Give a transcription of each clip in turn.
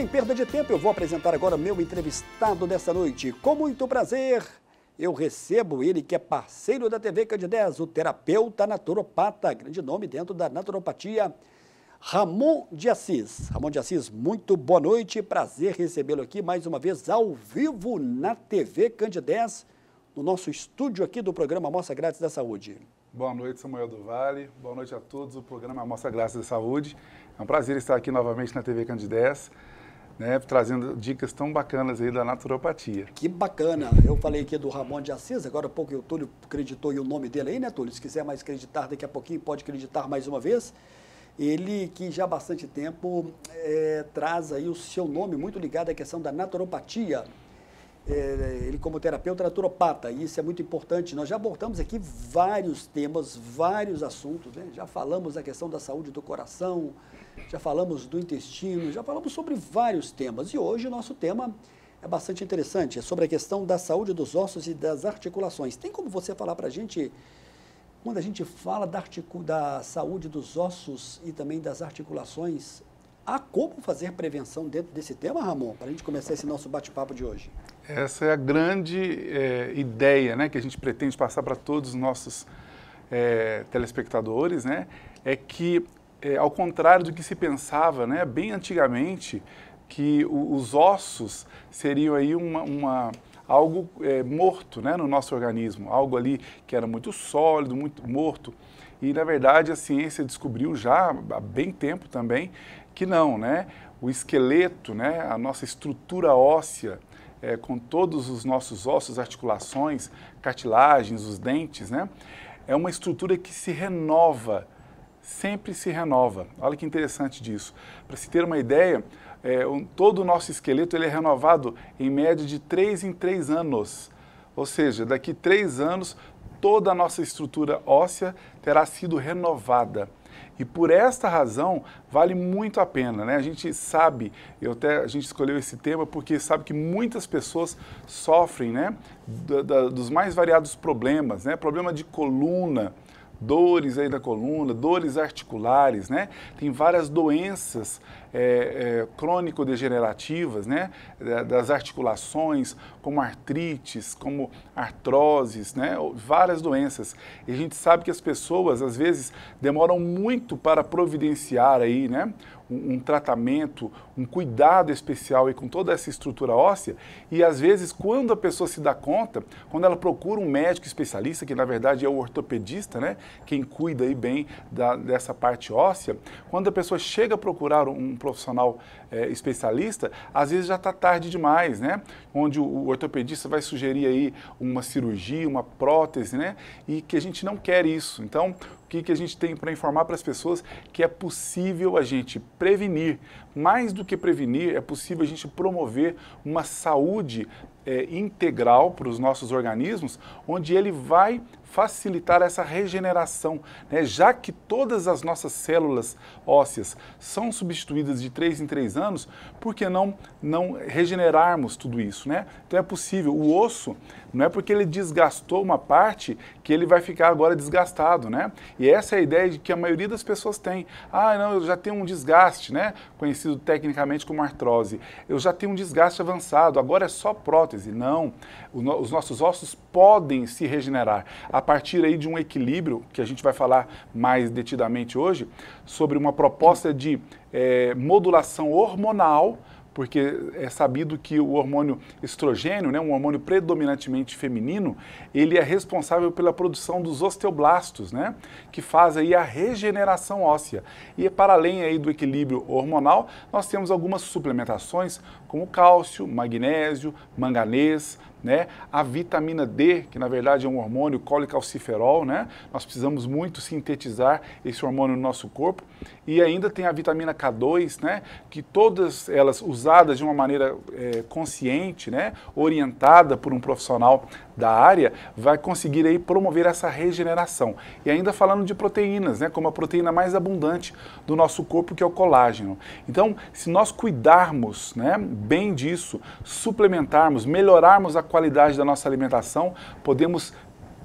sem perda de tempo, eu vou apresentar agora meu entrevistado dessa noite. Com muito prazer, eu recebo ele que é parceiro da TV Candidez, o terapeuta naturopata, grande nome dentro da naturopatia, Ramon de Assis. Ramon de Assis, muito boa noite, prazer recebê-lo aqui mais uma vez ao vivo na TV Candidez, no nosso estúdio aqui do programa Mostra Grátis da Saúde. Boa noite, Samuel do Vale. Boa noite a todos. O programa Mostra Graça da Saúde. É um prazer estar aqui novamente na TV Candidez né, trazendo dicas tão bacanas aí da naturopatia. Que bacana! Eu falei aqui do Ramon de Assis, agora há pouco o Túlio acreditou o nome dele aí, né, Túlio? Se quiser mais acreditar daqui a pouquinho, pode acreditar mais uma vez. Ele que já há bastante tempo é, traz aí o seu nome muito ligado à questão da naturopatia. É, ele como terapeuta naturopata, e isso é muito importante. Nós já abordamos aqui vários temas, vários assuntos, né? já falamos da questão da saúde do coração, já falamos do intestino, já falamos sobre vários temas. E hoje o nosso tema é bastante interessante, é sobre a questão da saúde dos ossos e das articulações. Tem como você falar para a gente, quando a gente fala da, da saúde dos ossos e também das articulações, há como fazer prevenção dentro desse tema, Ramon, para a gente começar esse nosso bate-papo de hoje? Essa é a grande é, ideia né, que a gente pretende passar para todos os nossos é, telespectadores, né, é que, é, ao contrário do que se pensava né, bem antigamente, que o, os ossos seriam aí uma, uma algo é, morto né, no nosso organismo, algo ali que era muito sólido, muito morto. E, na verdade, a ciência descobriu já há bem tempo também que não, né? O esqueleto, né, a nossa estrutura óssea, é, com todos os nossos ossos, articulações, cartilagens, os dentes, né? É uma estrutura que se renova, sempre se renova. Olha que interessante disso. Para se ter uma ideia, é, um, todo o nosso esqueleto ele é renovado em média de 3 em 3 anos. Ou seja, daqui 3 anos, toda a nossa estrutura óssea terá sido renovada. E por esta razão vale muito a pena, né? A gente sabe, eu até a gente escolheu esse tema porque sabe que muitas pessoas sofrem, né, dos mais variados problemas, né? Problema de coluna, dores aí da coluna, dores articulares, né? Tem várias doenças é, é, crônico-degenerativas, né? Das articulações, como artrites, como artroses, né? Várias doenças. E a gente sabe que as pessoas, às vezes, demoram muito para providenciar aí, né? um, um, tratamento, um cuidado especial e com toda essa estrutura óssea. E às vezes, quando a pessoa se dá conta, quando ela procura um médico especialista, que na verdade é o ortopedista, né? Quem cuida aí bem da, dessa parte óssea, quando a pessoa chega a procurar um profissional é, especialista, às vezes já está tarde demais, né? Onde o, o, ortopedista vai sugerir aí uma cirurgia, uma prótese, né? E que a gente não quer isso. Então, o que, que a gente tem para informar para as pessoas que é possível a gente prevenir. Mais do que prevenir, é possível a gente promover uma saúde é, integral para os nossos organismos, onde ele vai facilitar essa regeneração, né? já que todas as nossas células ósseas são substituídas de 3 em 3 anos, por que não, não regenerarmos tudo isso? Né? Então é possível. O osso, não é porque ele desgastou uma parte que ele vai ficar agora desgastado. Né? E essa é a ideia que a maioria das pessoas tem. Ah, não, eu já tenho um desgaste, né? conhecido tecnicamente como artrose. Eu já tenho um desgaste avançado, agora é só prótese. Não, os nossos ossos podem se regenerar. A a partir aí de um equilíbrio, que a gente vai falar mais detidamente hoje, sobre uma proposta de é, modulação hormonal, porque é sabido que o hormônio estrogênio, né, um hormônio predominantemente feminino, ele é responsável pela produção dos osteoblastos, né, que faz aí a regeneração óssea. E para além aí do equilíbrio hormonal, nós temos algumas suplementações como cálcio, magnésio, manganês, né? A vitamina D, que na verdade é um hormônio colicalciferol, né? Nós precisamos muito sintetizar esse hormônio no nosso corpo e ainda tem a vitamina K2, né, que todas elas usadas de uma maneira é, consciente, né, orientada por um profissional da área, vai conseguir aí promover essa regeneração. E ainda falando de proteínas, né, como a proteína mais abundante do nosso corpo, que é o colágeno. Então, se nós cuidarmos né, bem disso, suplementarmos, melhorarmos a qualidade da nossa alimentação, podemos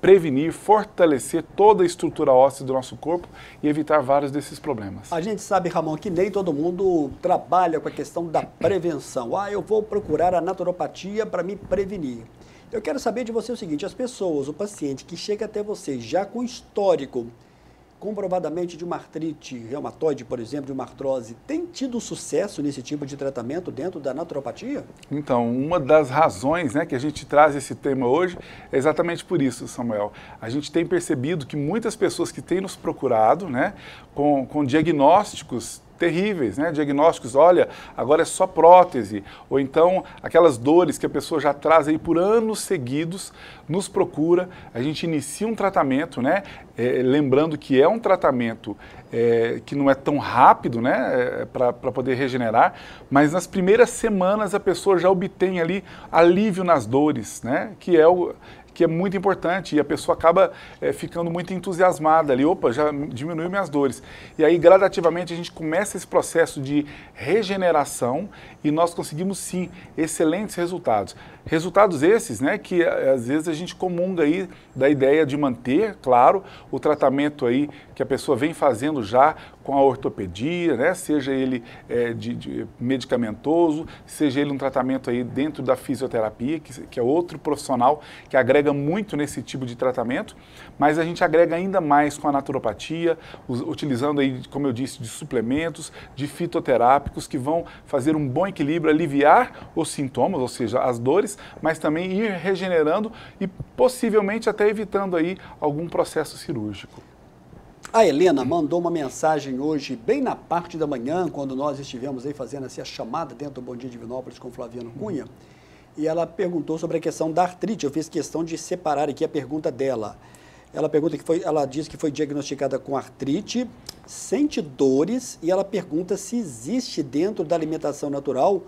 prevenir, fortalecer toda a estrutura óssea do nosso corpo e evitar vários desses problemas. A gente sabe, Ramon, que nem todo mundo trabalha com a questão da prevenção. Ah, eu vou procurar a naturopatia para me prevenir. Eu quero saber de você o seguinte: as pessoas, o paciente que chega até você já com histórico comprovadamente de uma artrite reumatoide, por exemplo, de uma artrose, tem tido sucesso nesse tipo de tratamento dentro da naturopatia? Então, uma das razões né, que a gente traz esse tema hoje é exatamente por isso, Samuel. A gente tem percebido que muitas pessoas que têm nos procurado né, com, com diagnósticos terríveis, né? Diagnósticos, olha, agora é só prótese, ou então aquelas dores que a pessoa já traz aí por anos seguidos, nos procura, a gente inicia um tratamento, né? É, lembrando que é um tratamento é, que não é tão rápido, né? É, Para poder regenerar, mas nas primeiras semanas a pessoa já obtém ali alívio nas dores, né? Que é o que é muito importante e a pessoa acaba é, ficando muito entusiasmada ali, opa, já diminuiu minhas dores. E aí, gradativamente, a gente começa esse processo de regeneração e nós conseguimos sim excelentes resultados. Resultados esses, né, que eh, às vezes a gente comunga aí da ideia de manter, claro, o tratamento aí que a pessoa vem fazendo já com a ortopedia, né? seja ele é, de, de, medicamentoso, seja ele um tratamento aí dentro da fisioterapia, que, que é outro profissional que agrega muito nesse tipo de tratamento, mas a gente agrega ainda mais com a naturopatia, us, utilizando aí, como eu disse, de suplementos, de fitoterápicos que vão fazer um bom equilíbrio, aliviar os sintomas, ou seja, as dores, mas também ir regenerando e possivelmente até evitando aí algum processo cirúrgico. A Helena mandou uma mensagem hoje, bem na parte da manhã, quando nós estivemos aí fazendo assim, a chamada dentro do Bom Dia de Vinópolis com Flaviano Cunha, e ela perguntou sobre a questão da artrite. Eu fiz questão de separar aqui a pergunta dela. Ela pergunta que foi, ela diz que foi diagnosticada com artrite, sente dores e ela pergunta se existe dentro da alimentação natural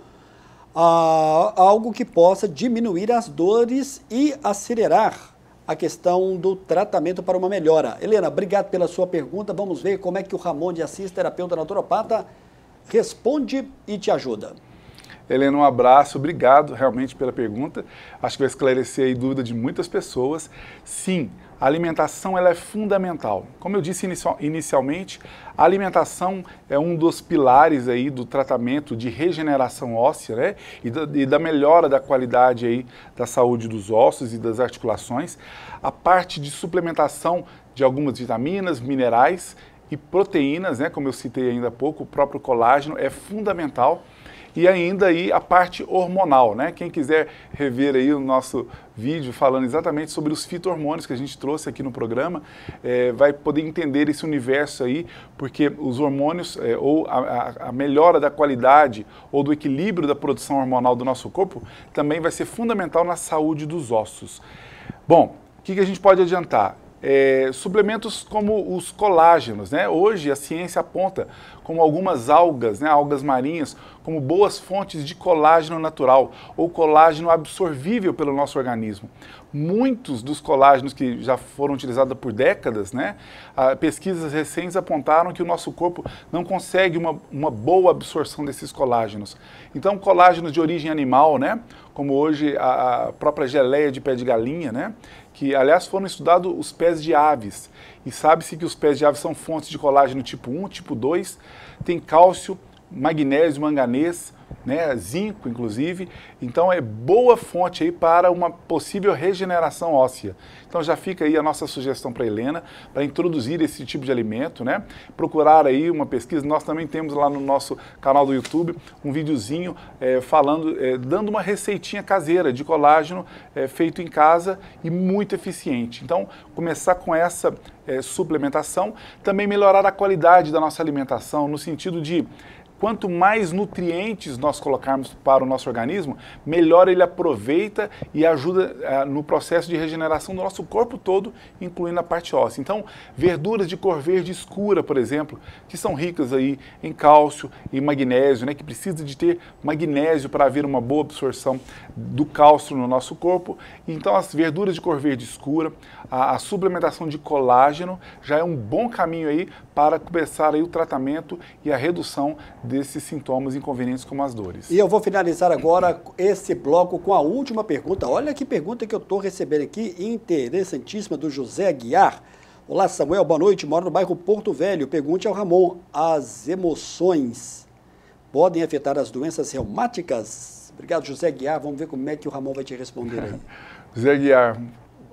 ah, algo que possa diminuir as dores e acelerar a questão do tratamento para uma melhora. Helena, obrigado pela sua pergunta. Vamos ver como é que o Ramon de Assis, terapeuta naturopata, responde e te ajuda. Helena, um abraço, obrigado realmente pela pergunta. Acho que vai esclarecer aí dúvida de muitas pessoas. Sim, a alimentação ela é fundamental. Como eu disse inicial, inicialmente, a alimentação é um dos pilares aí do tratamento de regeneração óssea né? e, da, e da melhora da qualidade aí da saúde dos ossos e das articulações. A parte de suplementação de algumas vitaminas, minerais e proteínas, né? como eu citei ainda há pouco, o próprio colágeno é fundamental e ainda aí a parte hormonal, né? Quem quiser rever aí o nosso vídeo falando exatamente sobre os fito-hormônios que a gente trouxe aqui no programa, é, vai poder entender esse universo aí, porque os hormônios é, ou a, a melhora da qualidade ou do equilíbrio da produção hormonal do nosso corpo também vai ser fundamental na saúde dos ossos. Bom, o que, que a gente pode adiantar? é, suplementos como os colágenos. Né? Hoje a ciência aponta como algumas algas, né, algas marinhas, como boas fontes de colágeno natural ou colágeno absorvível pelo nosso organismo muitos dos colágenos que já foram utilizados por décadas, né? Ah, pesquisas recentes apontaram que o nosso corpo não consegue uma, uma boa absorção desses colágenos. Então, colágenos de origem animal, né? Como hoje a, a própria geleia de pé de galinha, né? que aliás foram estudados os pés de aves. E sabe-se que os pés de aves são fontes de colágeno tipo 1, tipo 2, tem cálcio, magnésio, manganês, né, zinco inclusive. Então é boa fonte aí para uma possível regeneração óssea. Então já fica aí a nossa sugestão para Helena para introduzir esse tipo de alimento, né? Procurar aí uma pesquisa. Nós também temos lá no nosso canal do YouTube um videozinho é, falando, é, dando uma receitinha caseira de colágeno é, feito em casa e muito eficiente. Então começar com essa suplementação, também melhorar a qualidade da nossa alimentação no sentido de Quanto mais nutrientes nós colocarmos para o nosso organismo, melhor ele aproveita e ajuda uh, no processo de regeneração do nosso corpo todo, incluindo a parte óssea. Então, verduras de cor verde escura, por exemplo, que são ricas aí em cálcio e magnésio, né, que precisa de ter magnésio para haver uma boa absorção do cálcio no nosso corpo. Então, as verduras de cor verde escura, a, a suplementação de colágeno já é um bom caminho aí para começar aí o tratamento e a redução desses sintomas inconvenientes como as dores. E eu vou finalizar agora esse bloco com a última pergunta. Olha que pergunta que eu estou recebendo aqui, interessantíssima, do José Aguiar. Olá, Samuel, boa noite. Moro no bairro Porto Velho. Pergunte ao Ramon: as emoções podem afetar as doenças reumáticas? Obrigado, José Guiar. Vamos ver como é que o Ramon vai te responder aí. José Guiar,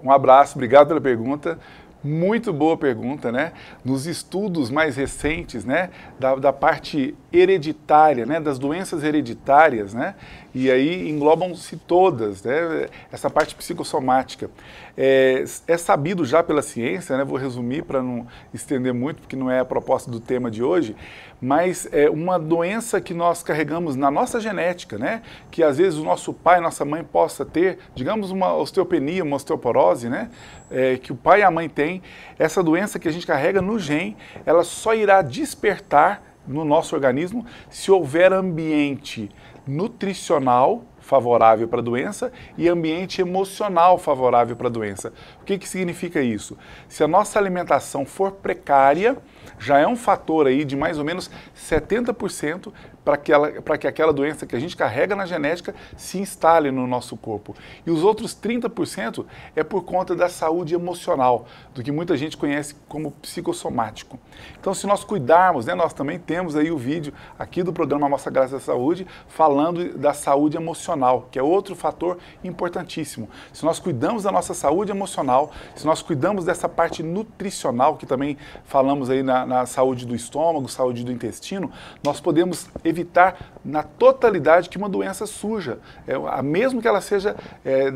um abraço, obrigado pela pergunta. Muito boa pergunta, né? Nos estudos mais recentes, né, da, da parte hereditária, né, das doenças hereditárias, né, e aí englobam-se todas, né, essa parte psicossomática. É, é, sabido já pela ciência, né, vou resumir para não estender muito, porque não é a proposta do tema de hoje, mas é uma doença que nós carregamos na nossa genética, né, que às vezes o nosso pai, nossa mãe possa ter, digamos uma osteopenia, uma osteoporose, né, é, que o pai e a mãe têm, essa doença que a gente carrega no gene, ela só irá despertar no nosso organismo se houver ambiente nutricional favorável para a doença e ambiente emocional favorável para a doença. O que, que significa isso? Se a nossa alimentação for precária, já é um fator aí de mais ou menos 70% para que, ela, que aquela doença que a gente carrega na genética se instale no nosso corpo. E os outros 30% é por conta da saúde emocional, do que muita gente conhece como psicossomático. Então, se nós cuidarmos, né, nós também temos aí o vídeo aqui do programa Nossa Graça da Saúde, falando da saúde emocional, que é outro fator importantíssimo. Se nós cuidamos da nossa saúde emocional, se nós cuidamos dessa parte nutricional, que também falamos aí na, na saúde do estômago, saúde do intestino, nós podemos evitar evitar na totalidade que uma doença suja, é, a mesmo que ela seja, é,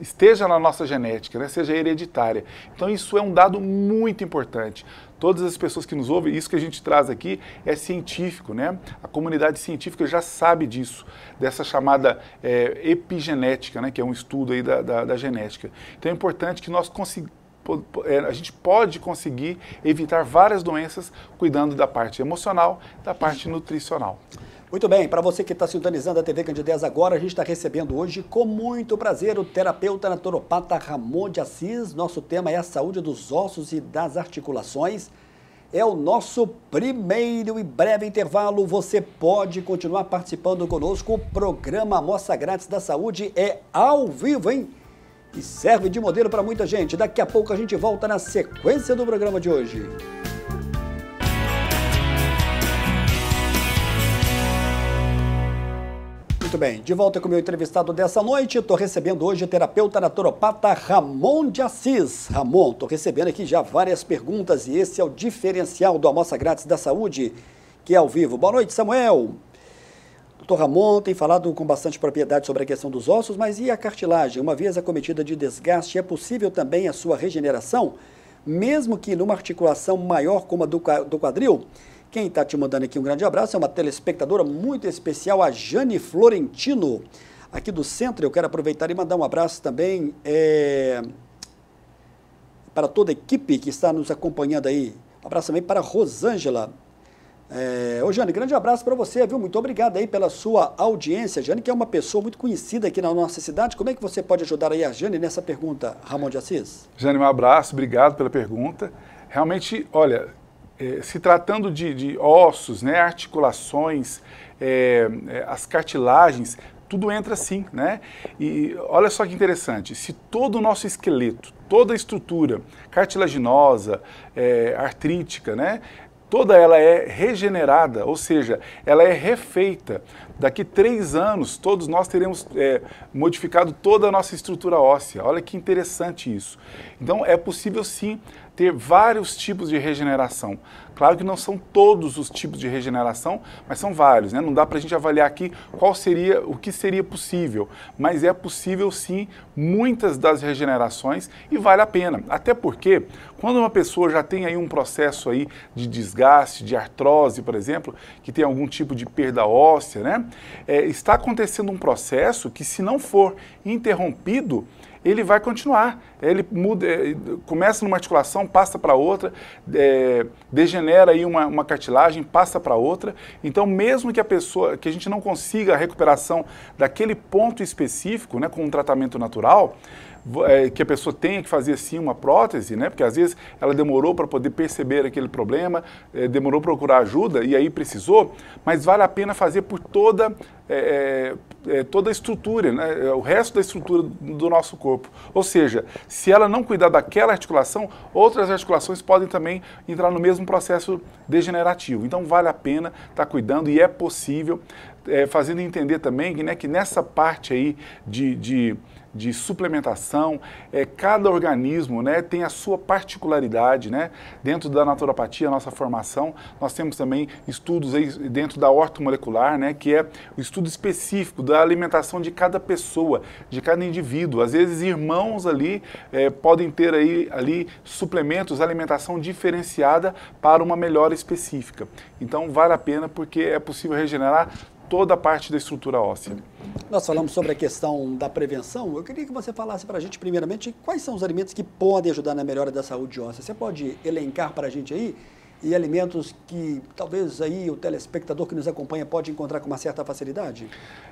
esteja na nossa genética, né, seja hereditária. Então isso é um dado muito importante. Todas as pessoas que nos ouvem, isso que a gente traz aqui é científico, né? A comunidade científica já sabe disso, dessa chamada é, epigenética, né? Que é um estudo aí da, da, da genética. Então é importante que nós consigamos é, a gente pode conseguir evitar várias doenças cuidando da parte emocional, da parte nutricional. Muito bem, para você que está sintonizando a TV Candidez agora, a gente está recebendo hoje com muito prazer o terapeuta naturopata Ramon de Assis. Nosso tema é a saúde dos ossos e das articulações. É o nosso primeiro e breve intervalo. Você pode continuar participando conosco. O programa Moça Grátis da Saúde é ao vivo, hein? e serve de modelo para muita gente. Daqui a pouco a gente volta na sequência do programa de hoje. Muito bem, de volta com o meu entrevistado dessa noite, estou recebendo hoje o terapeuta naturopata Ramon de Assis. Ramon, estou recebendo aqui já várias perguntas e esse é o diferencial do Amostra Grátis da Saúde, que é ao vivo. Boa noite, Samuel. Dr. Ramon tem falado com bastante propriedade sobre a questão dos ossos, mas e a cartilagem? Uma vez acometida de desgaste, é possível também a sua regeneração? Mesmo que numa articulação maior como a do, do quadril? Quem está te mandando aqui um grande abraço é uma telespectadora muito especial, a Jane Florentino, aqui do centro. Eu quero aproveitar e mandar um abraço também é, para toda a equipe que está nos acompanhando aí. Um abraço também para a Rosângela, é, ô Jane, grande abraço para você, viu? Muito obrigado aí pela sua audiência. Jane, que é uma pessoa muito conhecida aqui na nossa cidade, como é que você pode ajudar aí a Jane nessa pergunta, Ramon de Assis? Jane, um abraço, obrigado pela pergunta. Realmente, olha, é, se tratando de, de, ossos, né, articulações, é, é as cartilagens, tudo entra assim, né? E olha só que interessante, se todo o nosso esqueleto, toda a estrutura cartilaginosa, é, artrítica, né, toda ela é regenerada, ou seja, ela é refeita. Daqui três anos, todos nós teremos é, modificado toda a nossa estrutura óssea. Olha que interessante isso. Então, é possível sim ter vários tipos de regeneração. Claro que não são todos os tipos de regeneração, mas são vários, né? Não dá para a gente avaliar aqui qual seria, o que seria possível, mas é possível sim muitas das regenerações e vale a pena. Até porque quando uma pessoa já tem aí um processo aí de desgaste, de artrose, por exemplo, que tem algum tipo de perda óssea, né? É, está acontecendo um processo que se não for interrompido, ele vai continuar. Ele muda, eh, começa numa articulação, passa para outra, é, degenera aí uma, uma cartilagem, passa para outra. Então, mesmo que a pessoa, que a gente não consiga a recuperação daquele ponto específico, né, com um tratamento natural, é, que a pessoa tenha que fazer sim uma prótese, né? Porque às vezes ela demorou para poder perceber aquele problema, é, demorou para procurar ajuda e aí precisou, mas vale a pena fazer por toda é, é, é toda a estrutura, né? É, o resto da estrutura do nosso corpo. Ou seja, se ela não cuidar daquela articulação, outras articulações podem também entrar no mesmo processo degenerativo. Então vale a pena estar tá cuidando e é possível, é, fazendo entender também que, né, que nessa parte aí de, de de suplementação. É, cada organismo né, tem a sua particularidade. Né? Dentro da naturopatia, nossa formação, nós temos também estudos dentro da ortomolecular, né, que é o estudo específico da alimentação de cada pessoa, de cada indivíduo. Às vezes, irmãos ali é, podem ter aí, ali suplementos, alimentação diferenciada para uma melhora específica. Então, vale a pena porque é possível regenerar toda a parte da estrutura óssea. Nós falamos sobre a questão da prevenção. Eu queria que você falasse para a gente, primeiramente, quais são os alimentos que podem ajudar na melhora da saúde óssea. Você pode elencar para a gente aí? E alimentos que talvez aí o telespectador que nos acompanha pode encontrar com uma certa facilidade?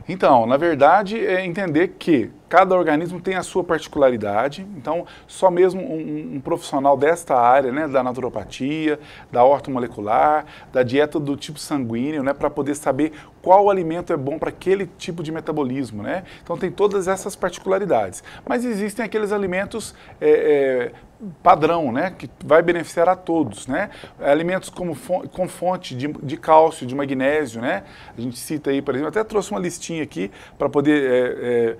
Então, na verdade, é entender que cada organismo tem a sua particularidade. Então, só mesmo um, um profissional desta área, né, da naturopatia, da hortomolecular, da dieta do tipo sanguíneo, né, para poder saber qual alimento é bom para aquele tipo de metabolismo, né? Então tem todas essas particularidades. Mas existem aqueles alimentos é, é, padrão, né, que vai beneficiar a todos, né? Alimentos como com fonte de, de, cálcio, de magnésio, né? A gente cita aí, por exemplo, até trouxe uma listinha aqui para poder é, é,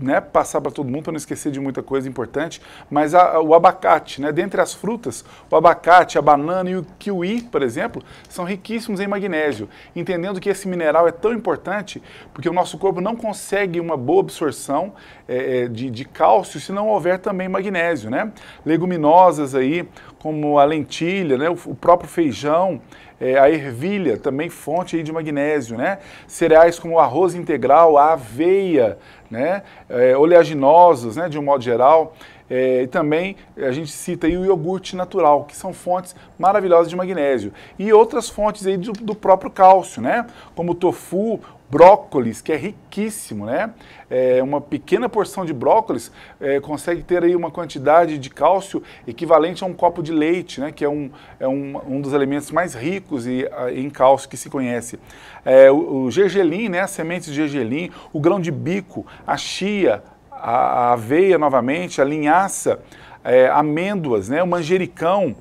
né, passar para todo mundo para não esquecer de muita coisa importante, mas a, a, o abacate, né, dentre as frutas, o abacate, a banana e o kiwi, por exemplo, são riquíssimos em magnésio. Entendendo que esse mineral é tão importante porque o nosso corpo não consegue uma boa absorção é, é de, de cálcio se não houver também magnésio, né? Leguminosas aí, como a lentilha, né, o, o próprio feijão, é, a ervilha, também fonte aí de magnésio, né? Cereais como o arroz integral, a aveia, né? É, oleaginosos, né, de um modo geral. É, e também a gente cita aí o iogurte natural, que são fontes maravilhosas de magnésio. E outras fontes aí do, do próprio cálcio, né? Como o tofu, brócolis, que é riquíssimo, né? É, uma pequena porção de brócolis é, consegue ter aí uma quantidade de cálcio equivalente a um copo de leite, né? Que é um, é um, um dos alimentos mais ricos e, a, em cálcio que se conhece. É, o, o gergelim, né? As sementes de gergelim, o grão de bico, a chia, a, a aveia novamente, a linhaça, é, amêndoas, né? O manjericão,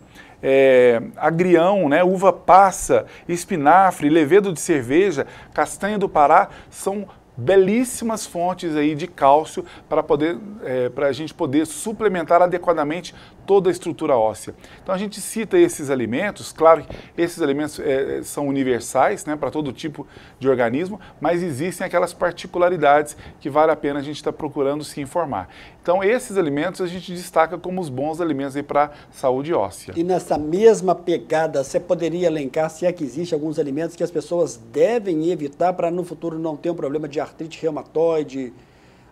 é, agrião, né, uva passa, espinafre, levedo de cerveja, castanha do Pará, são belíssimas fontes aí de cálcio para poder é, para a gente poder suplementar adequadamente toda a estrutura óssea. Então a gente cita esses alimentos, claro que esses alimentos é, é, são universais né, para todo tipo de organismo, mas existem aquelas particularidades que vale a pena a gente estar tá procurando se informar. Então esses alimentos a gente destaca como os bons alimentos para saúde óssea. E nessa mesma pegada, você poderia elencar se é que existem alguns alimentos que as pessoas devem evitar para no futuro não ter um problema de artrite reumatoide,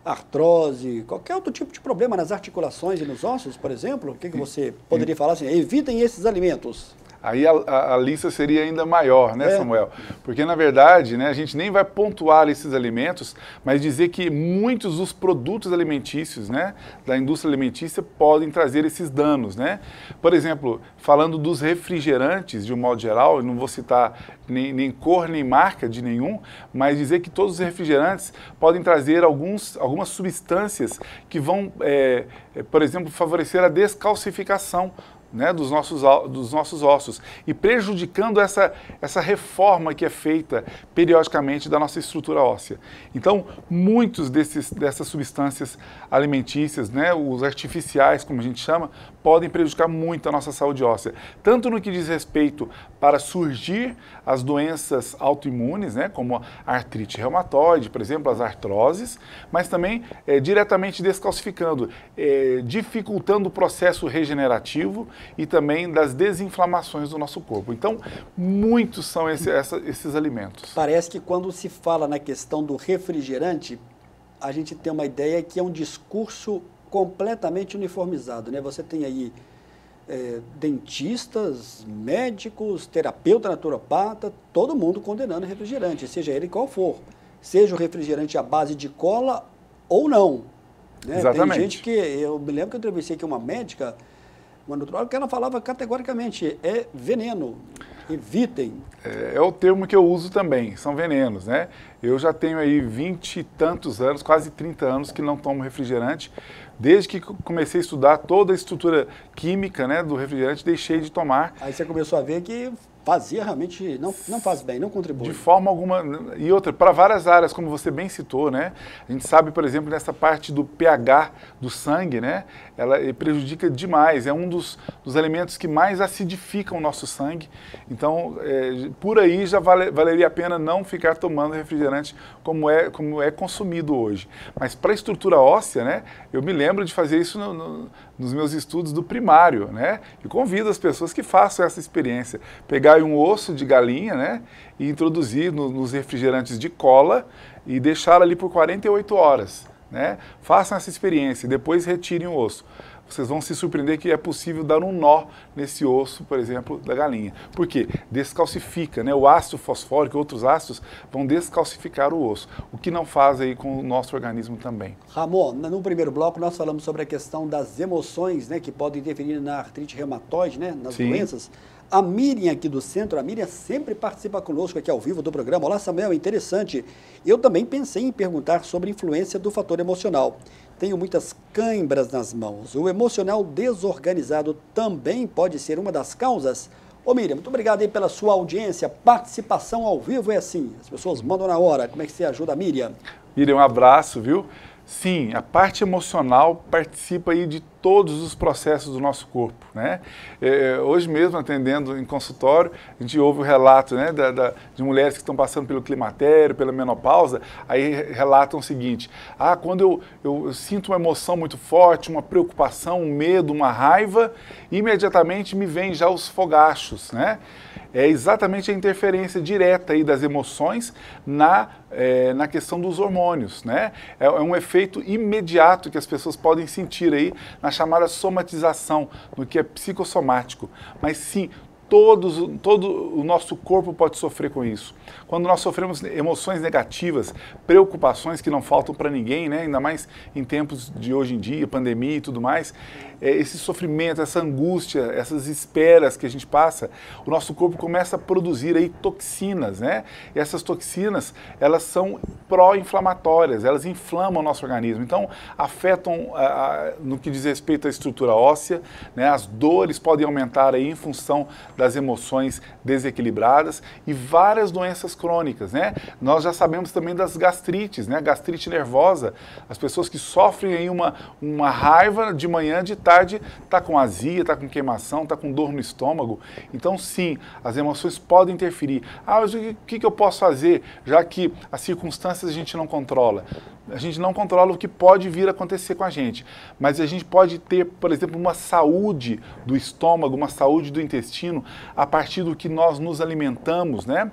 artrose, qualquer outro tipo de problema nas articulações e nos ossos, por exemplo, o que, que você poderia falar assim? Evitem esses alimentos aí a, a, a, lista seria ainda maior, né, é. Samuel? Porque, na verdade, né, a gente nem vai pontuar esses alimentos, mas dizer que muitos dos produtos alimentícios né, da indústria alimentícia podem trazer esses danos, né? Por exemplo, falando dos refrigerantes, de um modo geral, eu não vou citar nem, nem cor nem marca de nenhum, mas dizer que todos os refrigerantes podem trazer alguns, algumas substâncias que vão, é, por exemplo, favorecer a descalcificação né, dos, nossos, dos nossos ossos e prejudicando essa, essa reforma que é feita periodicamente da nossa estrutura óssea. Então, muitos desses, dessas substâncias alimentícias, né, os artificiais, como a gente chama, podem prejudicar muito a nossa saúde óssea, tanto no que diz respeito para surgir as doenças autoimunes, né, como a artrite reumatoide, por exemplo, as artroses, mas também é, diretamente descalcificando, é, dificultando o processo regenerativo e também das desinflamações do nosso corpo. Então, muitos são esse, essa, esses alimentos. Parece que quando se fala na questão do refrigerante, a gente tem uma ideia que é um discurso completamente uniformizado. Né? Você tem aí é, dentistas, médicos, terapeuta naturopata, todo mundo condenando refrigerante, seja ele qual for. Seja o refrigerante à base de cola ou não. Né? Exatamente. Tem gente que. Eu me lembro que eu entrevistei aqui uma médica Manoel que ela falava categoricamente, é veneno, evitem. É, é, o termo que eu uso também, são venenos, né? Eu já tenho aí vinte e tantos anos, quase 30 anos que não tomo refrigerante. Desde que comecei a estudar toda a estrutura química né, do refrigerante, deixei de tomar. Aí você começou a ver que fazia realmente não, não faz bem, não contribui. De forma alguma. E outra, para várias áreas, como você bem citou, né? A gente sabe, por exemplo, nessa parte do pH do sangue, né? Ela prejudica demais. É um dos, dos alimentos que mais acidificam o nosso sangue. Então, é, por aí já vale, valeria a pena não ficar tomando refrigerante como é, como é consumido hoje. Mas para a estrutura óssea, né? Eu me lembro de fazer isso no, nos meus estudos do primário, né? E convido as pessoas que façam essa experiência. Pegar um osso de galinha, né? E introduzir no, nos refrigerantes de cola e deixar ali por 48 horas, né? Façam essa experiência e depois retirem o osso vocês vão se surpreender que é possível dar um nó nesse osso, por exemplo, da galinha. Por quê? Descalcifica, né? O ácido fosfórico e outros ácidos vão descalcificar o osso, o que não faz aí com o nosso organismo também. Ramon, no primeiro bloco nós falamos sobre a questão das emoções, né, que podem interferir na artrite reumatoide, né, nas Sim. doenças. A Miriam aqui do centro, a Miriam sempre participa conosco aqui ao vivo do programa. Olá, Samuel, interessante. Eu também pensei em perguntar sobre a influência do fator emocional. Tenho muitas cãibras nas mãos. O emocional desorganizado também pode ser uma das causas? Ô Miriam, muito obrigado aí pela sua audiência. Participação ao vivo é assim. As pessoas mandam na hora. Como é que você ajuda Miriam? Miriam, um abraço, viu? Sim, a parte emocional participa aí de todos os processos do nosso corpo, né? É, é, hoje mesmo, atendendo em consultório, a gente ouve o relato né, da, da, de mulheres que estão passando pelo climatério, pela menopausa, aí relatam o seguinte, ah, quando eu, eu, eu sinto uma emoção muito forte, uma preocupação, um medo, uma raiva, imediatamente me vêm já os fogachos, né? é exatamente a interferência direta aí das emoções na, é, na questão dos hormônios, né? É, é, um efeito imediato que as pessoas podem sentir aí na chamada somatização, no que é psicossomático. Mas sim, todos, todo o nosso corpo pode sofrer com isso. Quando nós sofremos emoções negativas, preocupações que não faltam para ninguém, né? ainda mais em tempos de hoje em dia, pandemia e tudo mais, é, esse sofrimento, essa angústia, essas esperas que a gente passa, o nosso corpo começa a produzir aí toxinas, né? E essas toxinas, elas são pró-inflamatórias, elas inflamam o nosso organismo. Então, afetam a, a, no que diz respeito à estrutura óssea, né? As dores podem aumentar aí em função das emoções desequilibradas e várias doenças crônicas, né? Nós já sabemos também das gastrites, né? Gastrite nervosa, as pessoas que sofrem aí uma, uma raiva de manhã de tarde tarde está com azia, está com queimação, está com dor no estômago. Então, sim, as emoções podem interferir. Ah, mas o que, que eu posso fazer, já que as circunstâncias a gente não controla? a gente não controla o que pode vir a acontecer com a gente, mas a gente pode ter, por exemplo, uma saúde do estômago, uma saúde do intestino a partir do que nós nos alimentamos, né?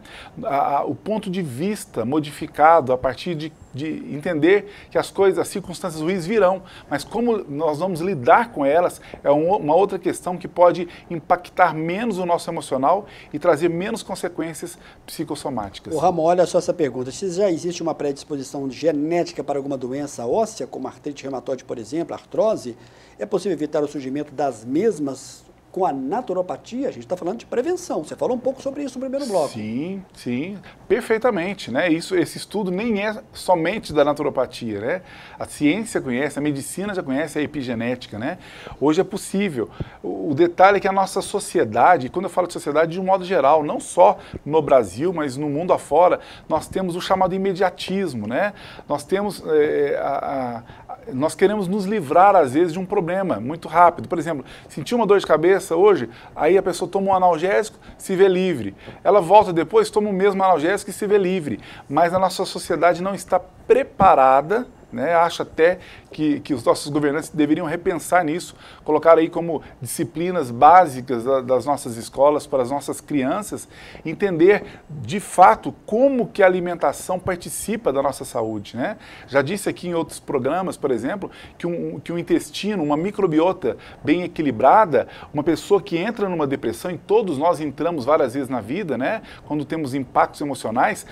o ponto de vista modificado a partir de, de entender que as coisas, as circunstâncias ruins virão, mas como nós vamos lidar com elas é uma outra questão que pode impactar menos o nosso emocional e trazer menos consequências psicossomáticas. O Ramon, olha só essa pergunta: se já existe uma predisposição genética para alguma doença óssea, como artrite reumatoide, por exemplo, artrose, é possível evitar o surgimento das mesmas com a naturopatia, a gente está falando de prevenção. Você falou um pouco sobre isso no primeiro bloco. Sim, sim, perfeitamente. Né? Isso, esse estudo nem é somente da naturopatia. Né? A ciência conhece, a medicina já conhece a epigenética. Né? Hoje é possível. O, detalhe é que a nossa sociedade, quando eu falo de sociedade de um modo geral, não só no Brasil, mas no mundo afora, nós temos o chamado imediatismo. Né? Nós temos é, a nós queremos nos livrar, às vezes, de um problema muito rápido. Por exemplo, sentiu uma dor de cabeça hoje, aí a pessoa toma um analgésico, se vê livre. Ela volta depois, toma o mesmo analgésico e se vê livre. Mas a nossa sociedade não está preparada né? Acho até que, que os nossos governantes deveriam repensar nisso, colocar aí como disciplinas básicas da, das nossas escolas para as nossas crianças, entender de fato como que a alimentação participa da nossa saúde. Né? Já disse aqui em outros programas, por exemplo, que um, que um intestino, uma microbiota bem equilibrada, uma pessoa que entra numa depressão, e todos nós entramos várias vezes na vida, né? quando temos impactos emocionais,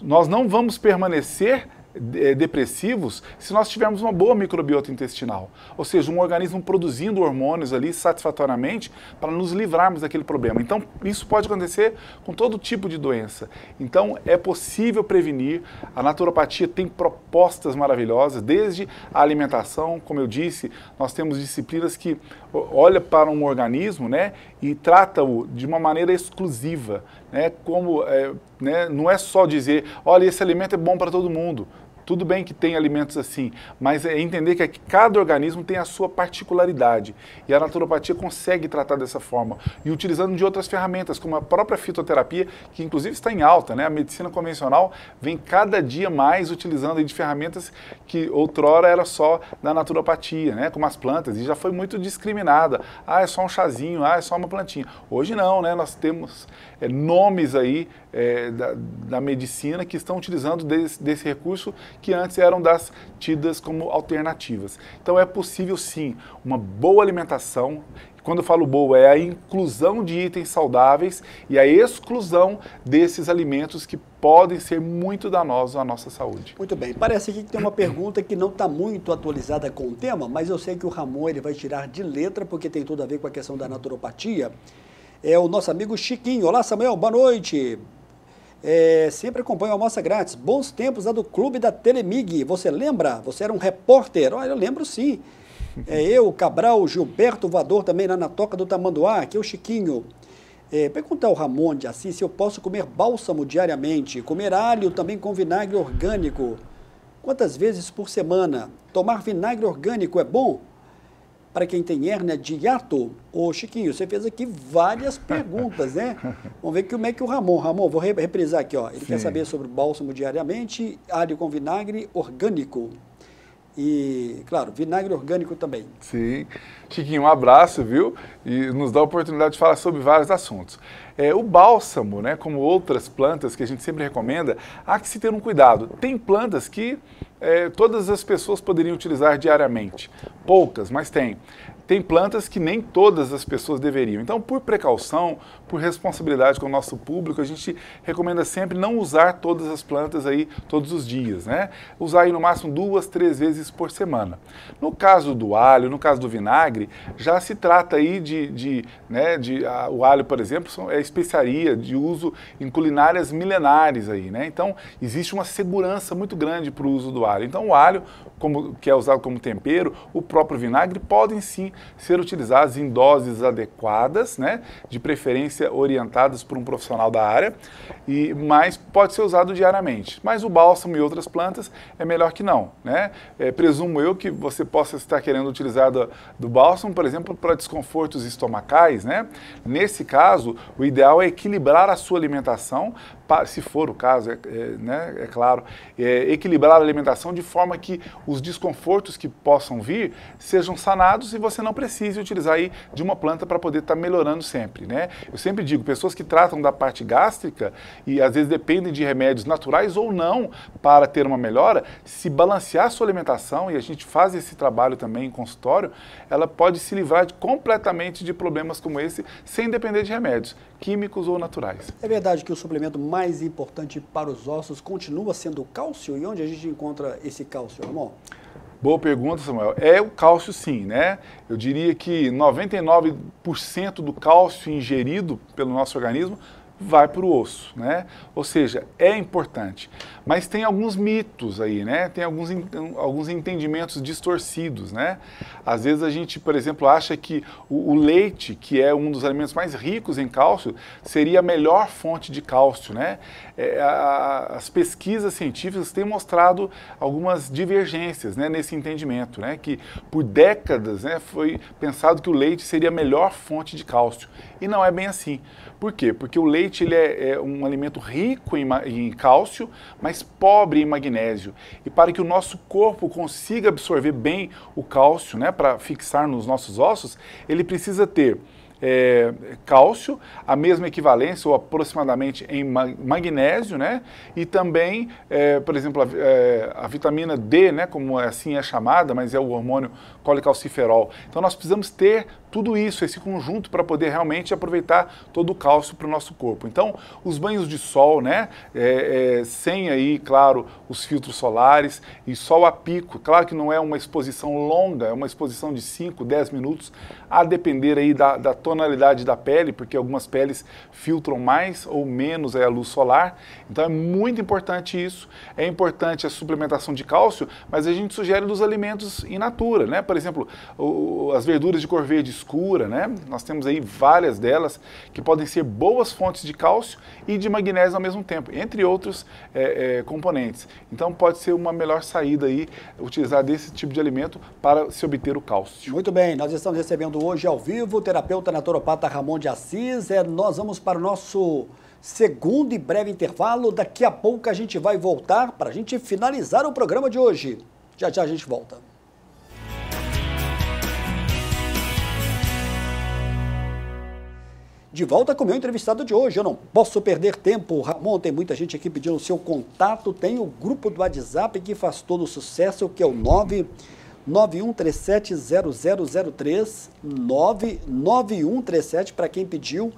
nós não vamos permanecer eh, depressivos se nós tivermos uma boa microbiota intestinal, ou seja, um organismo produzindo hormônios ali satisfatoriamente para nos livrarmos daquele problema. Então, isso pode acontecer com todo tipo de doença. Então, é possível prevenir. A naturopatia tem propostas maravilhosas, desde a alimentação, como eu disse, nós temos disciplinas que olha para um organismo, né, e trata-o de uma maneira exclusiva, né, como é, né, não é só dizer, olha, esse alimento é bom para todo mundo. Tudo bem que tem alimentos assim, mas é entender que cada organismo tem a sua particularidade. E a naturopatia consegue tratar dessa forma. E utilizando de outras ferramentas, como a própria fitoterapia, que inclusive está em alta, né? A medicina convencional vem cada dia mais utilizando de ferramentas que outrora era só da naturopatia, né? Como as plantas, e já foi muito discriminada. Ah, é só um chazinho, ah, é só uma plantinha. Hoje não, né? Nós temos é, nomes aí é, da, da, medicina que estão utilizando desse, desse recurso que antes eram das tidas como alternativas. Então é possível sim uma boa alimentação quando eu falo boa, é a inclusão de itens saudáveis e a exclusão desses alimentos que podem ser muito danosos à nossa saúde. Muito bem. Parece que tem uma pergunta que não está muito atualizada com o tema, mas eu sei que o Ramon ele vai tirar de letra porque tem tudo a ver com a questão da naturopatia. É o nosso amigo Chiquinho. Olá, Samuel. Boa noite. É, sempre acompanho a Almoça Grátis. Bons tempos a do clube da Telemig. Você lembra? Você era um repórter? Olha, eu lembro sim. É, eu, Cabral, Gilberto Vador também lá na Toca do Tamanduá, aqui é o Chiquinho. É, perguntar ao Ramon de Assis se eu posso comer bálsamo diariamente, comer alho também com vinagre orgânico. Quantas vezes por semana? Tomar vinagre orgânico é bom? para quem tem hérnia de hiato. Ô, Chiquinho, você fez aqui várias perguntas, né? Vamos ver como é que o Ramon. Ramon, vou reprisar aqui, ó. Ele Sim. quer saber sobre bálsamo diariamente, alho com vinagre orgânico. E, claro, vinagre orgânico também. Sim. Chiquinho, um abraço, viu? E nos dá a oportunidade de falar sobre vários assuntos. É, o bálsamo, né, como outras plantas que a gente sempre recomenda, há que se ter um cuidado. Tem plantas que é, todas as pessoas poderiam utilizar diariamente. Poucas, mas tem tem plantas que nem todas as pessoas deveriam. Então, por precaução, por responsabilidade com o nosso público, a gente recomenda sempre não usar todas as plantas aí todos os dias, né? Usar aí no máximo duas, três vezes por semana. No caso do alho, no caso do vinagre, já se trata aí de, de né, de a, o alho, por exemplo, é especiaria de uso em culinárias milenares aí, né? Então, existe uma segurança muito grande para o uso do alho. Então, o alho, como que é usado como tempero, o próprio vinagre podem sim ser utilizadas em doses adequadas, né? de preferência orientadas por um profissional da área, e mas pode ser usado diariamente. Mas o bálsamo e outras plantas é melhor que não. Né? É, presumo eu que você possa estar querendo utilizar do, do bálsamo, por exemplo, para desconfortos estomacais. Né? Nesse caso, o ideal é equilibrar a sua alimentação se for o caso, é, é, né, é claro, é, equilibrar a alimentação de forma que os desconfortos que possam vir sejam sanados e você não precise utilizar aí de uma planta para poder estar tá melhorando sempre. Né? Eu sempre digo, pessoas que tratam da parte gástrica e às vezes dependem de remédios naturais ou não para ter uma melhora, se balancear a sua alimentação, e a gente faz esse trabalho também em consultório, ela pode se livrar de, completamente de problemas como esse sem depender de remédios químicos ou naturais. É verdade que o suplemento mais importante para os ossos continua sendo o cálcio? E onde a gente encontra esse cálcio, Ramon? Boa pergunta, Samuel. É o cálcio, sim, né? Eu diria que 99% do cálcio ingerido pelo nosso organismo vai para o osso, né? Ou seja, é importante. Mas tem alguns mitos aí, né? Tem alguns, alguns entendimentos distorcidos, né? Às vezes a gente, por exemplo, acha que o, o leite, que é um dos alimentos mais ricos em cálcio, seria a melhor fonte de cálcio, né? É, a, as pesquisas científicas têm mostrado algumas divergências né, nesse entendimento, né? Que por décadas né, foi pensado que o leite seria a melhor fonte de cálcio. E não é bem assim. Por quê? Porque o leite ele é, é um alimento rico em, em cálcio, mas mais pobre em magnésio. E para que o nosso corpo consiga absorver bem o cálcio, né, para fixar nos nossos ossos, ele precisa ter é, cálcio, a mesma equivalência ou aproximadamente em magnésio, né? E também, é, por exemplo, a, é, a, vitamina D, né? Como assim é chamada, mas é o hormônio colicalciferol. Então nós precisamos ter tudo isso, esse conjunto, para poder realmente aproveitar todo o cálcio para o nosso corpo. Então, os banhos de sol, né? É, é, sem aí, claro, os filtros solares e sol a pico. Claro que não é uma exposição longa, é uma exposição de 5, 10 minutos, a depender aí da, da tonalidade da pele, porque algumas peles filtram mais ou menos a luz solar. Então, é muito importante isso. É importante a suplementação de cálcio, mas a gente sugere dos alimentos in natura, né? Por exemplo, o, as verduras de cor verde escura, né? Nós temos aí várias delas que podem ser boas fontes de cálcio e de magnésio ao mesmo tempo, entre outros é, é, componentes. Então pode ser uma melhor saída aí utilizar desse tipo de alimento para se obter o cálcio. Muito bem, nós estamos recebendo hoje ao vivo o terapeuta naturopata Ramon de Assis. É, nós vamos para o nosso segundo e breve intervalo. Daqui a pouco a gente vai voltar para a gente finalizar o programa de hoje. Já já a gente volta. de volta com o meu entrevistado de hoje. Eu não posso perder tempo. Ramon, tem muita gente aqui pedindo o seu contato. Tem o grupo do WhatsApp que faz todo o sucesso, que é o 991370003. 99137 para quem pediu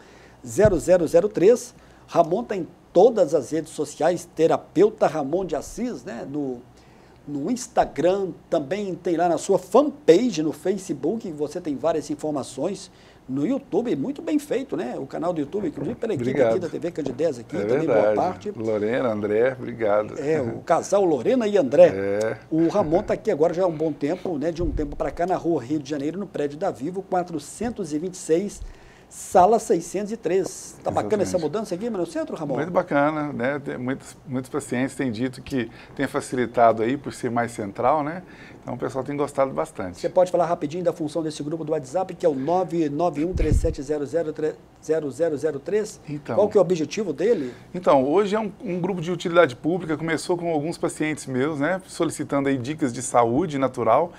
0003 Ramon está em todas as redes sociais terapeuta Ramon de Assis né no no Instagram também tem lá na sua fanpage no Facebook você tem várias informações no YouTube, muito bem feito, né? O canal do YouTube, inclusive pela equipe obrigado. aqui da TV Candidez aqui, é também verdade. boa parte. Lorena, André, obrigado. É, o casal Lorena e André. É. O Ramon está aqui agora já há um bom tempo, né? De um tempo para cá, na rua Rio de Janeiro, no prédio da Vivo, 426 Sala 603. Está bacana essa mudança aqui no centro, Ramon? Muito bacana, né? Tem muitos, muitos pacientes têm dito que tem facilitado aí por ser mais central, né? Então o pessoal tem gostado bastante. Você pode falar rapidinho da função desse grupo do WhatsApp, que é o 991 Então, Qual que é o objetivo dele? Então, hoje é um, um grupo de utilidade pública, começou com alguns pacientes meus, né? Solicitando aí dicas de saúde natural.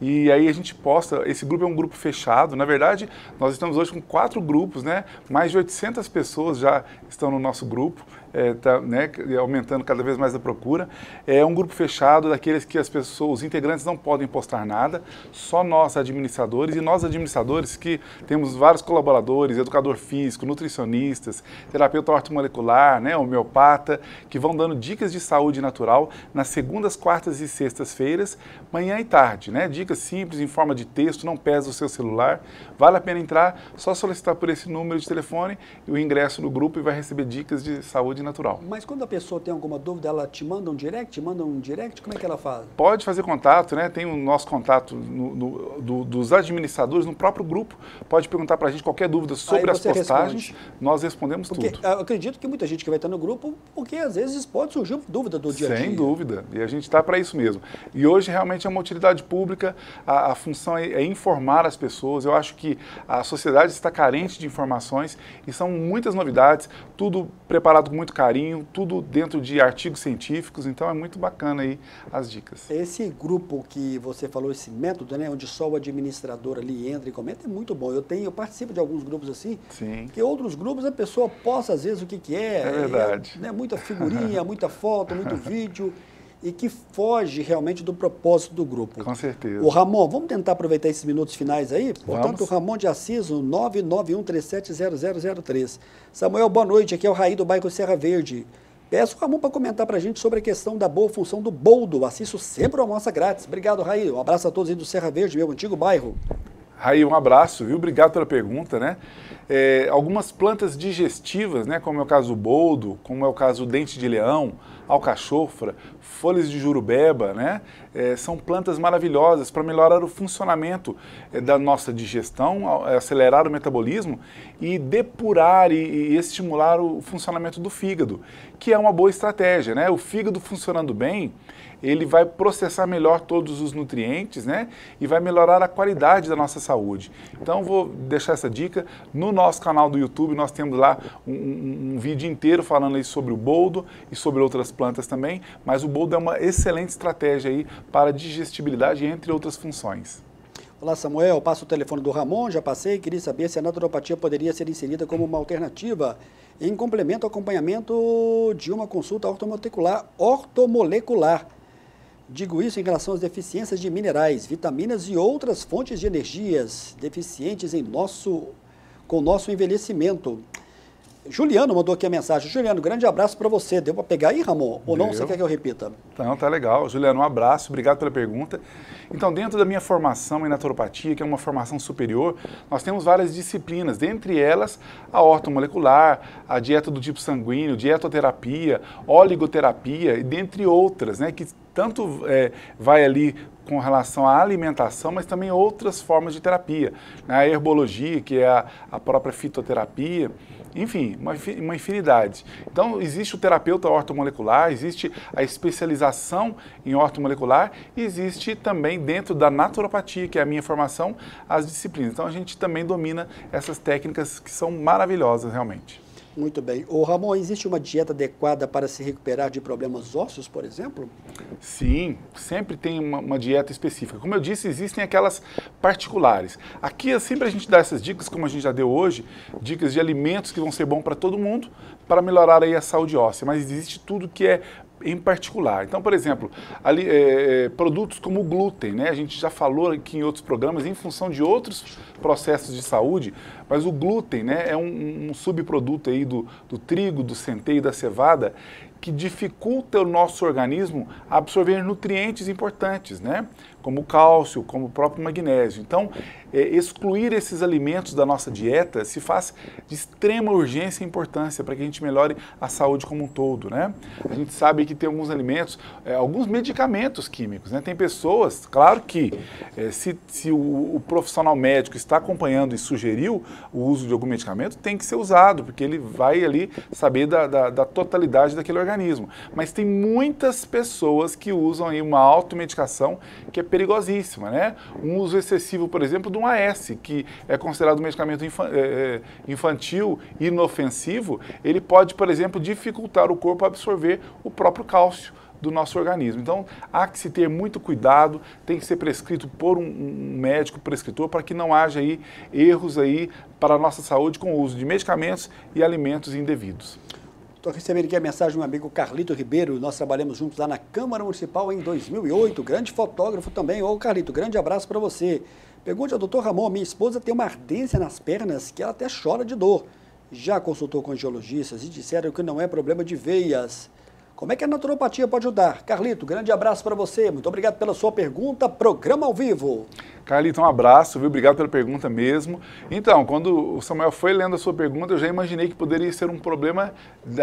E aí a gente posta, esse grupo é um grupo fechado. Na verdade, nós estamos hoje com quatro grupos, né? Mais de 800 pessoas já estão no nosso grupo está é, né, aumentando cada vez mais a procura. É um grupo fechado daqueles que as pessoas, os integrantes não podem postar nada, só nós administradores e nós administradores que temos vários colaboradores, educador físico, nutricionistas, terapeuta ortomolecular, né, homeopata, que vão dando dicas de saúde natural nas segundas, quartas e sextas-feiras, manhã e tarde, né? Dicas simples em forma de texto, não pesa o seu celular. Vale a pena entrar, só solicitar por esse número de telefone o ingresso no grupo e vai receber dicas de saúde saúde natural. Mas quando a pessoa tem alguma dúvida, ela te manda um direct, te manda um direct, como é que ela faz? Pode fazer contato, né? Tem o nosso contato no, no, do, dos administradores no próprio grupo. Pode perguntar para a gente qualquer dúvida sobre as postagens. Responde. Nós respondemos porque tudo. Eu acredito que muita gente que vai estar no grupo, porque às vezes pode surgir dúvida do dia a dia. Sem dúvida. E a gente está para isso mesmo. E hoje realmente é uma utilidade pública. A, a função é, é informar as pessoas. Eu acho que a sociedade está carente de informações e são muitas novidades. Tudo preparado com muito muito carinho, tudo dentro de artigos científicos, então é muito bacana aí as dicas. Esse grupo que você falou, esse método, né, onde só o administrador ali entra e comenta, é muito bom. Eu tenho, eu participo de alguns grupos assim, Sim. que outros grupos a pessoa posta às vezes o que, que é. É verdade. É, né, muita figurinha, muita foto, muito vídeo e que foge realmente do propósito do grupo. Com certeza. O Ramon, vamos tentar aproveitar esses minutos finais aí? Portanto, vamos. Ramon de Assis, 991370003. Samuel, boa noite. Aqui é o Raí do bairro Serra Verde. Peço o Ramon para comentar para a gente sobre a questão da boa função do boldo. Assisto sempre a almoça grátis. Obrigado, Raí. Um abraço a todos aí do Serra Verde, meu antigo bairro. Raí, um abraço, viu? Obrigado pela pergunta, né? É, algumas plantas digestivas, né? Como é o caso do boldo, como é o caso do dente de leão, alcachofra, folhas de jurubeba, né? É, são plantas maravilhosas para melhorar o funcionamento é, da nossa digestão, é, acelerar o metabolismo e depurar e, e estimular o funcionamento do fígado, que é uma boa estratégia, né? O fígado funcionando bem, ele vai processar melhor todos os nutrientes, né? E vai melhorar a qualidade da nossa saúde. Então, vou deixar essa dica. No nosso canal do YouTube, nós temos lá um, um, vídeo inteiro falando aí sobre o boldo e sobre outras plantas também. Mas o boldo é uma excelente estratégia aí para digestibilidade, entre outras funções. Olá, Samuel. Passo o telefone do Ramon, já passei. Queria saber se a naturopatia poderia ser inserida como uma alternativa em complemento ao acompanhamento de uma consulta ortomolecular. ortomolecular. Digo isso em relação às deficiências de minerais, vitaminas e outras fontes de energias deficientes em nosso, com nosso envelhecimento. Juliano mandou aqui a mensagem. Juliano, grande abraço para você. Deu para pegar aí, Ramon? Ou Deu. não? Você quer que eu repita? Então, tá legal. Juliano, um abraço. Obrigado pela pergunta. Então, dentro da minha formação em naturopatia, que é uma formação superior, nós temos várias disciplinas. Dentre elas, a ortomolecular, a dieta do tipo sanguíneo, dietoterapia, oligoterapia, e dentre outras, né? Que tanto é, vai ali com relação à alimentação, mas também outras formas de terapia. Né, a herbologia, que é a, a própria fitoterapia enfim, uma, infinidade. Então, existe o terapeuta ortomolecular, existe a especialização em ortomolecular e existe também dentro da naturopatia, que é a minha formação, as disciplinas. Então, a gente também domina essas técnicas que são maravilhosas realmente. Muito bem. O Ramon, existe uma dieta adequada para se recuperar de problemas ósseos, por exemplo? Sim, sempre tem uma, uma dieta específica. Como eu disse, existem aquelas particulares. Aqui é sempre a gente dá essas dicas, como a gente já deu hoje, dicas de alimentos que vão ser bom para todo mundo, para melhorar aí a saúde óssea. Mas existe tudo que é em particular. Então, por exemplo, ali, é, é, produtos como o glúten, né? A gente já falou aqui em outros programas, em função de outros processos de saúde, mas o glúten, né, é um, um subproduto aí do, do trigo, do centeio, da cevada, que dificulta o nosso organismo absorver nutrientes importantes, né? como o cálcio, como o próprio magnésio. Então, é, excluir esses alimentos da nossa dieta se faz de extrema urgência e importância para que a gente melhore a saúde como um todo, né? A gente sabe que tem alguns alimentos, é, alguns medicamentos químicos, né? Tem pessoas, claro que é, se, se o, o, profissional médico está acompanhando e sugeriu o uso de algum medicamento, tem que ser usado, porque ele vai ali saber da, da, da totalidade daquele organismo. Mas tem muitas pessoas que usam aí uma automedicação que é perigosíssima, né? Um uso excessivo, por exemplo, de um AS, que é considerado um medicamento é, é, infantil inofensivo, ele pode, por exemplo, dificultar o corpo a absorver o próprio cálcio do nosso organismo. Então, há que se ter muito cuidado, tem que ser prescrito por um, um médico prescritor para que não haja aí erros aí para a nossa saúde com o uso de medicamentos e alimentos indevidos. Estou recebendo aqui a mensagem de um amigo Carlito Ribeiro. Nós trabalhamos juntos lá na Câmara Municipal em 2008. Grande fotógrafo também. Ô, Carlito, grande abraço para você. Pergunte ao doutor Ramon: minha esposa tem uma ardência nas pernas que ela até chora de dor. Já consultou com angiologistas e disseram que não é problema de veias. Como é que a naturopatia pode ajudar? Carlito, grande abraço para você. Muito obrigado pela sua pergunta. Programa ao vivo. Carlito, um abraço, viu? Obrigado pela pergunta mesmo. Então, quando o Samuel foi lendo a sua pergunta, eu já imaginei que poderia ser um problema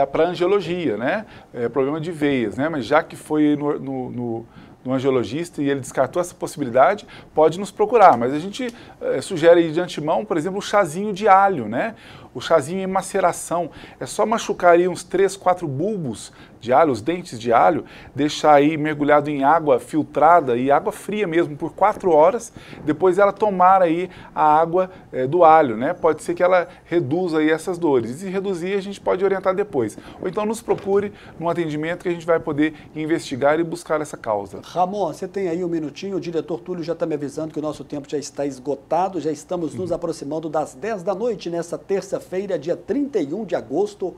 para angiologia, né? É, problema de veias, né? Mas já que foi no, no, no angiologista e ele descartou essa possibilidade, pode nos procurar. Mas a gente é, sugere de antemão, por exemplo, o chazinho de alho, né? O chazinho em maceração. É só machucar aí uns 3, 4 bulbos de alho, os dentes de alho, deixar aí mergulhado em água filtrada e água fria mesmo por quatro horas, depois ela tomar aí a água é, do alho, né? Pode ser que ela reduza aí essas dores. E reduzir, a gente pode orientar depois. Ou então nos procure num atendimento que a gente vai poder investigar e buscar essa causa. Ramon, você tem aí um minutinho, o diretor Túlio já está me avisando que o nosso tempo já está esgotado, já estamos nos uhum. aproximando das 10 da noite nessa terça-feira, dia 31 de agosto.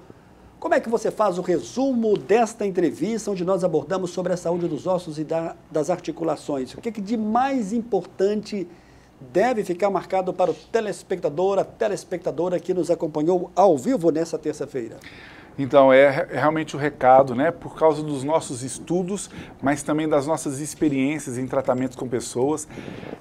Como é que você faz o resumo desta entrevista, onde nós abordamos sobre a saúde dos ossos e da, das articulações? O que, é que de mais importante deve ficar marcado para o telespectador, a telespectadora que nos acompanhou ao vivo nessa terça-feira? Então, é, é realmente o recado, né? Por causa dos nossos estudos, mas também das nossas experiências em tratamentos com pessoas.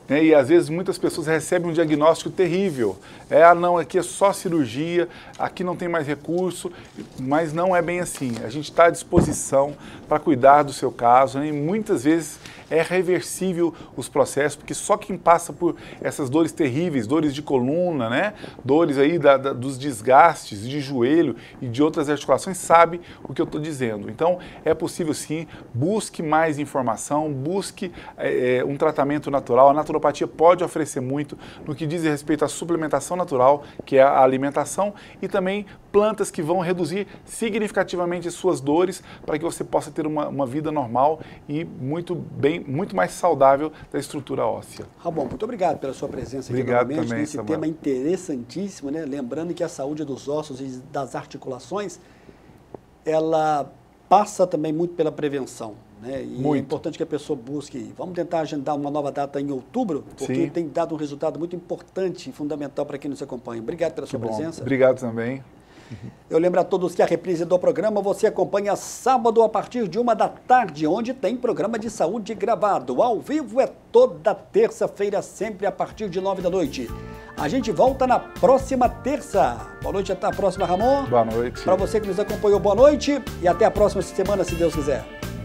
Né? E às vezes muitas pessoas recebem um diagnóstico terrível. É, ah, não, aqui é só cirurgia, aqui não tem mais recurso, mas não é bem assim. A gente está à disposição para cuidar do seu caso, né? e muitas vezes é reversível os processos, porque só quem passa por essas dores terríveis, dores de coluna, né? Dores aí da, da, dos desgastes de joelho e de outras articulações sabe o que eu estou dizendo. Então é possível sim, busque mais informação, busque é, é, um tratamento natural. A naturopatia pode oferecer muito no que diz respeito à suplementação natural, que é a alimentação, e também plantas que vão reduzir significativamente as suas dores para que você possa ter uma, uma vida normal e muito bem bem, muito mais saudável da estrutura óssea. Ramon, muito obrigado pela sua presença obrigado aqui novamente também, nesse tema interessantíssimo, né? Lembrando que a saúde dos ossos e das articulações, ela passa também muito pela prevenção. Né? E é muito. é importante que a pessoa busque. Vamos tentar agendar uma nova data em outubro, porque Sim. tem dado um resultado muito importante e fundamental para quem nos acompanha. Obrigado pela sua bom. presença. Obrigado também. Eu lembro a todos que a reprise do programa você acompanha sábado a partir de uma da tarde, onde tem programa de saúde gravado. Ao vivo é toda terça-feira, sempre a partir de nove da noite. A gente volta na próxima terça. Boa noite, até a próxima, Ramon. Boa noite. Para você que nos acompanhou, boa noite e até a próxima semana, se Deus quiser.